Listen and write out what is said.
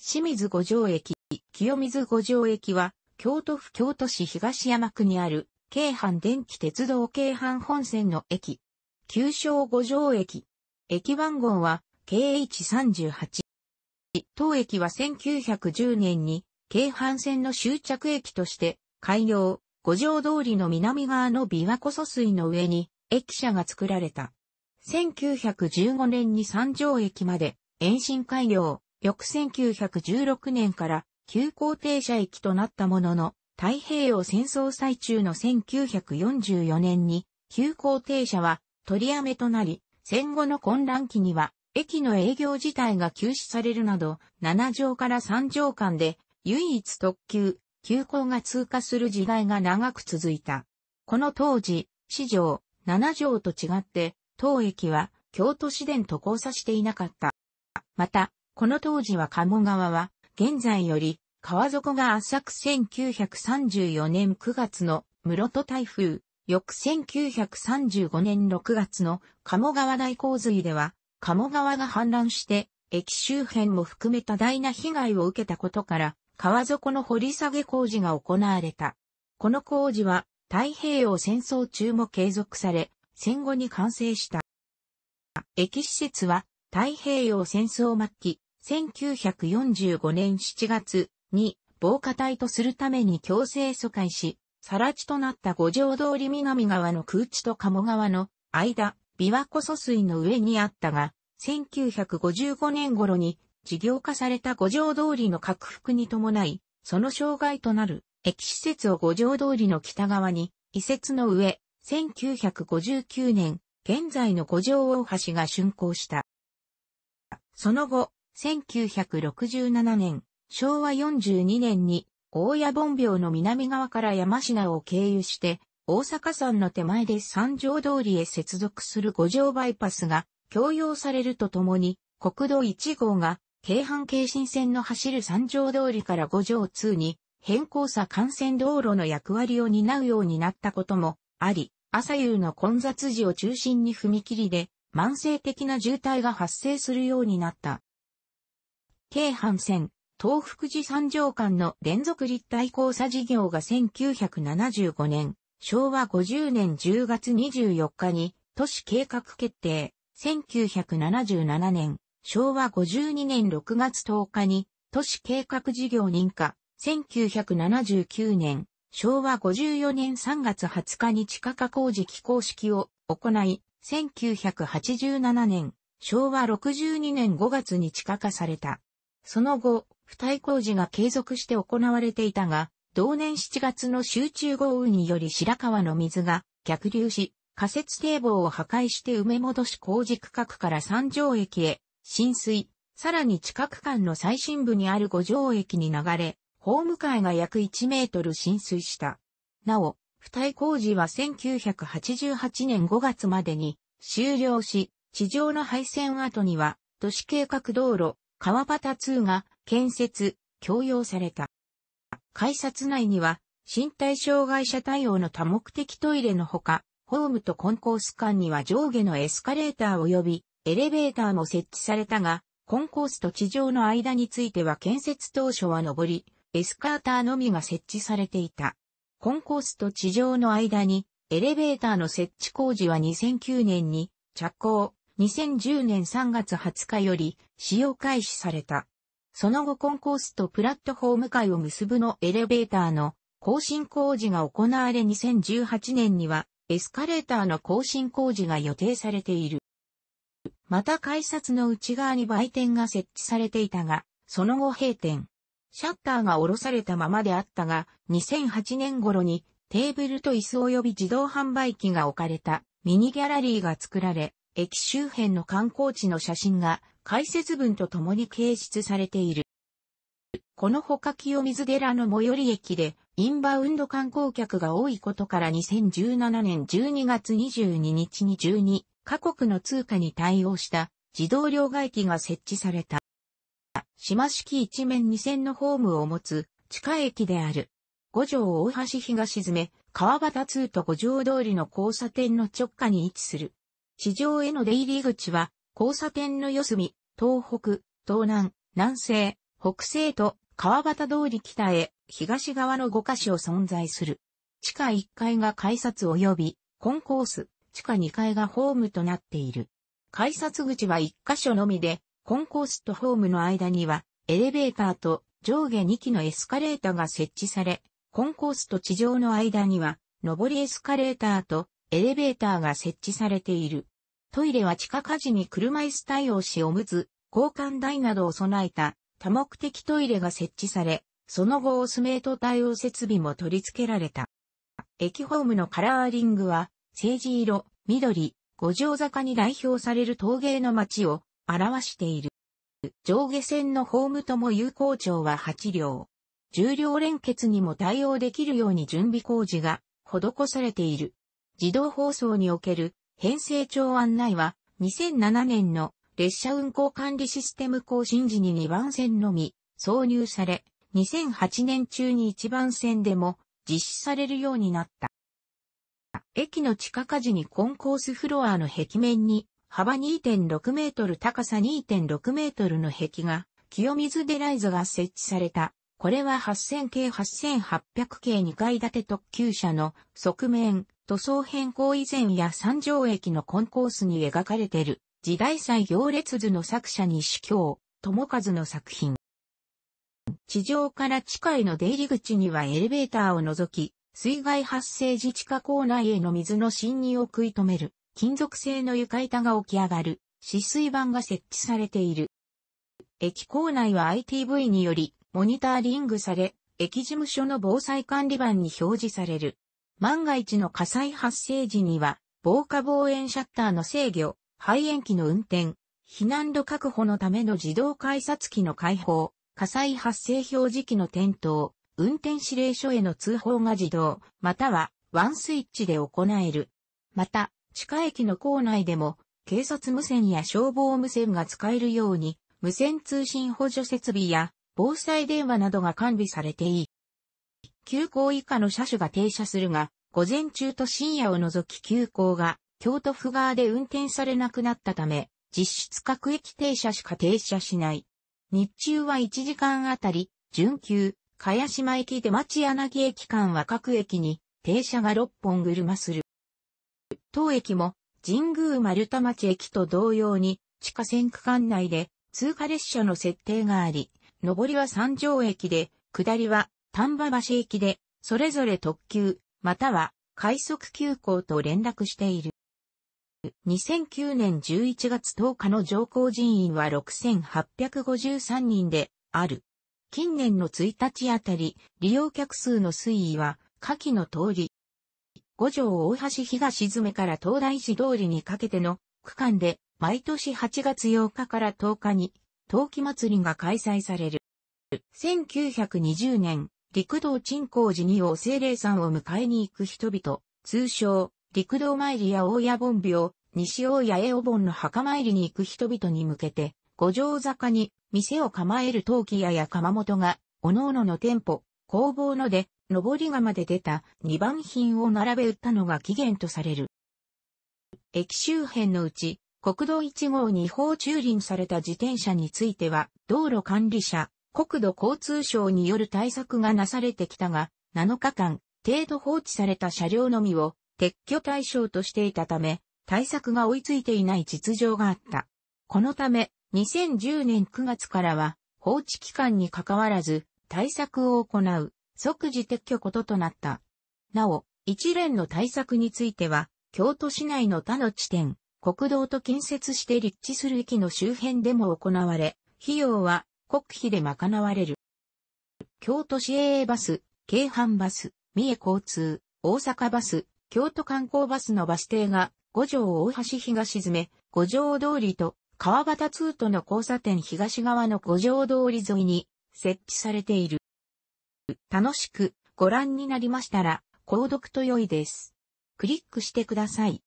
清水五条駅、清水五条駅は、京都府京都市東山区にある、京阪電気鉄道京阪本線の駅。旧称五条駅。駅番号は、KH38。当駅は1910年に、京阪線の終着駅として、開業、五条通りの南側の琵琶湖疎水の上に、駅舎が作られた。1915年に三条駅まで、延伸開業。翌1916年から急行停車駅となったものの、太平洋戦争最中の1944年に、急行停車は取りやめとなり、戦後の混乱期には、駅の営業自体が休止されるなど、7条から3条間で、唯一特急、急行が通過する時代が長く続いた。この当時、市場、7条と違って、当駅は、京都市電と交差していなかった。また、この当時は鴨川は、現在より、川底が圧搾1934年9月の室戸台風、翌1935年6月の鴨川大洪水では、鴨川が氾濫して、駅周辺も含め多大な被害を受けたことから、川底の掘り下げ工事が行われた。この工事は、太平洋戦争中も継続され、戦後に完成した。駅施設は、太平洋戦争末期、1945年7月に防火帯とするために強制疎開し、更地となった五条通り南側の空地と鴨川の間、琵琶湖疎水の上にあったが、1955年頃に事業化された五条通りの拡幅に伴い、その障害となる駅施設を五条通りの北側に移設の上、1959年、現在の五条大橋が竣工した。その後、1967年、昭和42年に、大谷本廟の南側から山科を経由して、大阪山の手前で三条通りへ接続する五条バイパスが供用されるとともに、国道1号が京阪京神線の走る三条通りから五条通に変更さ幹線道路の役割を担うようになったこともあり、朝夕の混雑時を中心に踏切で慢性的な渋滞が発生するようになった。京阪線、東福寺三条間の連続立体交差事業が1975年、昭和50年10月24日に都市計画決定、1977年、昭和52年6月10日に都市計画事業認可、1979年、昭和54年3月20日に地下化工事機構式を行い、1987年、昭和62年5月に地下化された。その後、付帯工事が継続して行われていたが、同年7月の集中豪雨により白川の水が逆流し、仮設堤防を破壊して埋め戻し工事区画から三条駅へ浸水、さらに地下区間の最深部にある五条駅に流れ、ホーム階が約1メートル浸水した。なお、付帯工事は1988年5月までに終了し、地上の廃線跡には都市計画道路、川端2が建設、供用された。改札内には、身体障害者対応の多目的トイレのほか、ホームとコンコース間には上下のエスカレーター及びエレベーターも設置されたが、コンコースと地上の間については建設当初は上り、エスカーターのみが設置されていた。コンコースと地上の間にエレベーターの設置工事は2009年に着工、2010年3月20日より使用開始された。その後コンコースとプラットフォーム界を結ぶのエレベーターの更新工事が行われ2018年にはエスカレーターの更新工事が予定されている。また改札の内側に売店が設置されていたが、その後閉店。シャッターが下ろされたままであったが、2008年頃にテーブルと椅子及び自動販売機が置かれたミニギャラリーが作られ、駅周辺の観光地の写真が解説文とともに掲出されている。このほか清水寺の最寄り駅でインバウンド観光客が多いことから2017年12月22日に12カ国の通貨に対応した自動両替機が設置された。島式一面二線のホームを持つ地下駅である。五条大橋東詰め、川端通と五条通りの交差点の直下に位置する。地上への出入り口は、交差点の四隅、東北、東南、南西、北西と川端通り北へ東側の5箇所存在する。地下1階が改札及びコンコース、地下2階がホームとなっている。改札口は1箇所のみで、コンコースとホームの間にはエレベーターと上下2機のエスカレーターが設置され、コンコースと地上の間には上りエスカレーターとエレベーターが設置されている。トイレは地下火事に車椅子対応しおむつ、交換台などを備えた多目的トイレが設置され、その後オスメート対応設備も取り付けられた。駅ホームのカラーリングは、政治色、緑、五条坂に代表される陶芸の街を表している。上下線のホームとも有効長は8両。重量連結にも対応できるように準備工事が施されている。自動放送における編成庁案内は2007年の列車運行管理システム更新時に2番線のみ挿入され、2008年中に1番線でも実施されるようになった。駅の地下火事にコンコースフロアの壁面に幅2.6メートル高さ2.6メートルの壁が清水デライズが設置された。これは8000系8800系2階建て特急車の側面、塗装変更以前や三条駅のコンコースに描かれている、時代祭行列図の作者西京、友和の作品。地上から地下への出入り口にはエレベーターを除き、水害発生時地下構内への水の侵入を食い止める、金属製の床板が起き上がる、止水板が設置されている。駅構内は ITV により、モニタリングされ、駅事務所の防災管理板に表示される。万が一の火災発生時には、防火防炎シャッターの制御、排煙機の運転、避難路確保のための自動改札機の開放、火災発生表示機の点灯、運転指令書への通報が自動、またはワンスイッチで行える。また、地下駅の構内でも、警察無線や消防無線が使えるように、無線通信補助設備や防災電話などが完備されていい。急行以下の車種が停車するが、午前中と深夜を除き急行が、京都府側で運転されなくなったため、実質各駅停車しか停車しない。日中は1時間あたり、準急、茅島駅で町柳駅間は各駅に停車が6本車する。当駅も神宮丸太町駅と同様に地下線区間内で通過列車の設定があり、上りは三条駅で、下りは丹波橋行きで、それぞれ特急、または快速急行と連絡している。2009年11月10日の乗降人員は6853人である。近年の1日あたり、利用客数の推移は、下記の通り。五条大橋東詰めから東大寺通りにかけての区間で、毎年8月8日から10日に、冬季祭りが開催される。1920年、陸道鎮光寺にお精霊山を迎えに行く人々、通称、陸道参りや大谷盆病、西大谷栄お盆の墓参りに行く人々に向けて、五条坂に店を構える陶器屋や窯元が、各々の店舗、工房ので、上り窯で出た二番品を並べ売ったのが起源とされる。駅周辺のうち、国道1号に法駐輪された自転車については、道路管理者、国土交通省による対策がなされてきたが、7日間、程度放置された車両のみを撤去対象としていたため、対策が追いついていない実情があった。このため、2010年9月からは、放置期間に関わらず、対策を行う、即時撤去こととなった。なお、一連の対策については、京都市内の他の地点、国道と近接して立地する駅の周辺でも行われ、費用は国費で賄われる。京都市営バス、京阪バス、三重交通、大阪バス、京都観光バスのバス停が、五条大橋東詰め、五条通りと川端通との交差点東側の五条通り沿いに設置されている。楽しくご覧になりましたら、購読と良いです。クリックしてください。